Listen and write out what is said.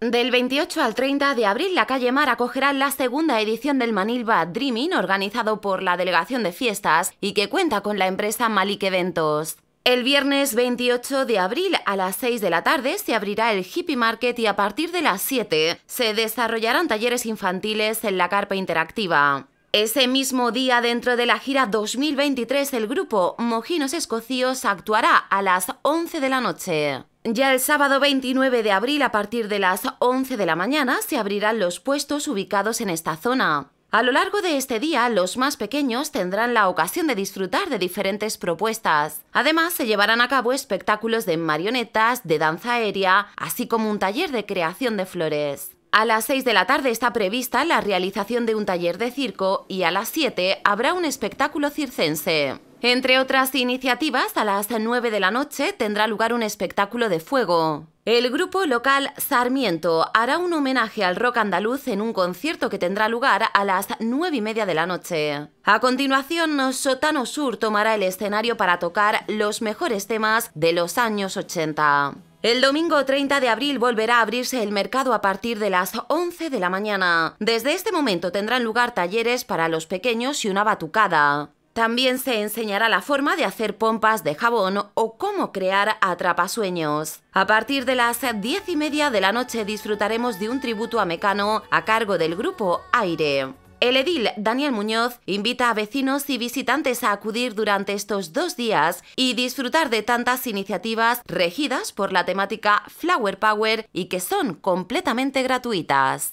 Del 28 al 30 de abril, la calle Mar acogerá la segunda edición del Manilva Dreaming, organizado por la Delegación de Fiestas y que cuenta con la empresa Malik Eventos. El viernes 28 de abril a las 6 de la tarde se abrirá el Hippie Market y a partir de las 7 se desarrollarán talleres infantiles en la carpa interactiva. Ese mismo día, dentro de la gira 2023, el grupo Mojinos Escocíos actuará a las 11 de la noche. Ya el sábado 29 de abril a partir de las 11 de la mañana se abrirán los puestos ubicados en esta zona. A lo largo de este día, los más pequeños tendrán la ocasión de disfrutar de diferentes propuestas. Además, se llevarán a cabo espectáculos de marionetas, de danza aérea, así como un taller de creación de flores. A las 6 de la tarde está prevista la realización de un taller de circo y a las 7 habrá un espectáculo circense. Entre otras iniciativas, a las 9 de la noche tendrá lugar un espectáculo de fuego. El grupo local Sarmiento hará un homenaje al rock andaluz en un concierto que tendrá lugar a las 9 y media de la noche. A continuación, Sotano Sur tomará el escenario para tocar los mejores temas de los años 80. El domingo 30 de abril volverá a abrirse el mercado a partir de las 11 de la mañana. Desde este momento tendrán lugar talleres para los pequeños y una batucada. También se enseñará la forma de hacer pompas de jabón o cómo crear atrapasueños. A partir de las diez y media de la noche disfrutaremos de un tributo a Mecano a cargo del grupo Aire. El edil Daniel Muñoz invita a vecinos y visitantes a acudir durante estos dos días y disfrutar de tantas iniciativas regidas por la temática Flower Power y que son completamente gratuitas.